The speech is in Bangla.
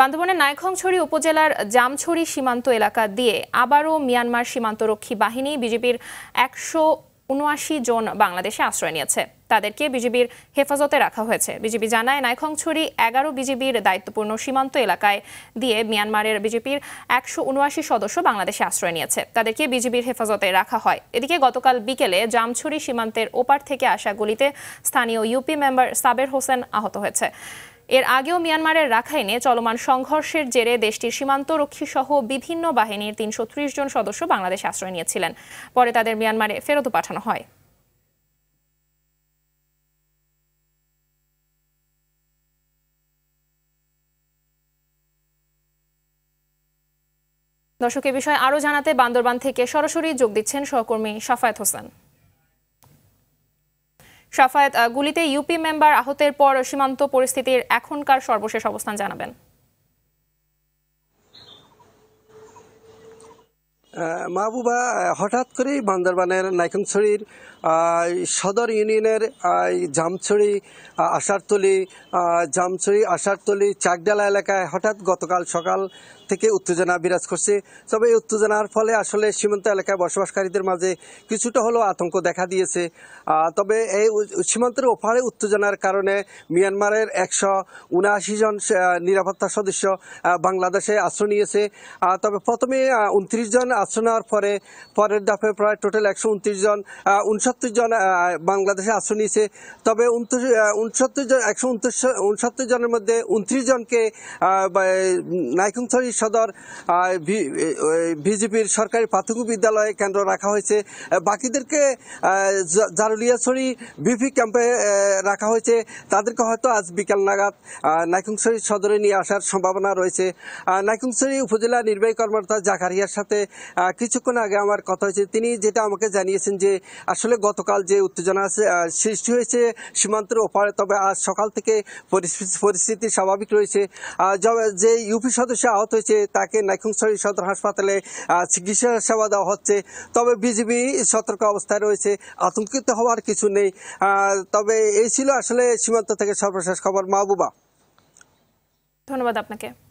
বান্ধবনের নাইখংছড়ি উপজেলার জামছড়ি সীমান্ত এলাকা দিয়ে আবারও মিয়ানমার সীমান্তরক্ষী বাহিনী বিজেপির একশো উনআশি জন বাংলাদেশে আশ্রয় নিয়েছে তাদেরকে বিজেপির হেফাজতে রাখা হয়েছে বিজেপি জানায় নাইখংছড়ি এগারো বিজেপির দায়িত্বপূর্ণ সীমান্ত এলাকায় দিয়ে মিয়ানমারের বিজেপির একশো উনআশি সদস্য বাংলাদেশে আশ্রয় নিয়েছে তাদেরকে বিজেপির হেফাজতে রাখা হয় এদিকে গতকাল বিকেলে জামছড়ি সীমান্তের ওপার থেকে আসা গুলিতে স্থানীয় ইউপি মেম্বার সাবের হোসেন আহত হয়েছে এর আগেও মিয়ানমারের রাখাইনে চলমান সংঘর্ষের জেরে দেশটির সীমান্তরক্ষী সহ বিভিন্ন বাহিনীর তিনশো জন সদস্য বাংলাদেশে আশ্রয় নিয়েছিলেন পরে তাদের মিয়ানমারে ফেরত পাঠানো হয় দর্শকের বিষয়ে আরও জানাতে বান্দরবান থেকে সরাসরি যোগ দিচ্ছেন সহকর্মী সাফায়েত হোসেন সাফায়াত গুলিতে ইউপি মেম্বার আহতের পর সীমান্ত পরিস্থিতির এখনকার সর্বশেষ অবস্থান জানাবেন মাহবুবা হঠাৎ করে বান্দরবানের নাইকনছড়ির সদর ইউনিয়নের জামছড়ি আষারতলি জামছড়ি আষারতলি চাকডালা এলাকায় হঠাৎ গতকাল সকাল থেকে উত্তেজনা বিরাজ করছে তবে এই উত্তেজনার ফলে আসলে সীমান্ত এলাকায় বসবাসকারীদের মাঝে কিছুটা হলেও আতঙ্ক দেখা দিয়েছে তবে এই সীমান্তের ওপারে উত্তেজনার কারণে মিয়ানমারের একশো উনআশি জন নিরাপত্তা সদস্য বাংলাদেশে আশ্রয় নিয়েছে তবে প্রথমে উনত্রিশ জন আশ্রয় নেওয়ার পরে পরের দফায় প্রায় টোটাল একশো উনত্রিশ জন উনসত্তর জন বাংলাদেশে আশ্রয় নিয়েছে তবে উনসত্তর জন একশো উনসত্তর জনের মধ্যে উনত্রিশ জনকে নাইকুমছড়ি সদর বিজেপির সরকারি প্রাথমিক বিদ্যালয়ে কেন্দ্র রাখা হয়েছে বাকিদেরকে জারুলিয়াছড়ি বিপি ক্যাম্পে রাখা হয়েছে তাদেরকে হয়তো আজ বিকাল নাগাদ নাইকুংছড়ি সদরে নিয়ে আসার সম্ভাবনা রয়েছে নাইকুংছড়ি উপজেলা নির্বাহী কর্মকর্তা জাকারিয়ার সাথে কিছুক্ষণ আগে আমার কথা হয়েছে তিনি যেটা আমাকে জানিয়েছেন যে আসলে গতকাল যে উত্তেজনা সৃষ্টি হয়েছে সীমান্তের ওপারে তবে আজ সকাল থেকে পরিস্থিতি স্বাভাবিক রয়েছে যে ইউপি সদস্য আহত হয়েছে তাকে নাইখুংসরি সদর হাসপাতালে চিকিৎসা সেবা দেওয়া হচ্ছে তবে বিজিবি সতর্ক অবস্থায় রয়েছে আতঙ্কিত হওয়ার কিছু নেই তবে এই ছিল আসলে সীমান্ত থেকে সর্বশেষ খবর মাহবুবা ধন্যবাদ আপনাকে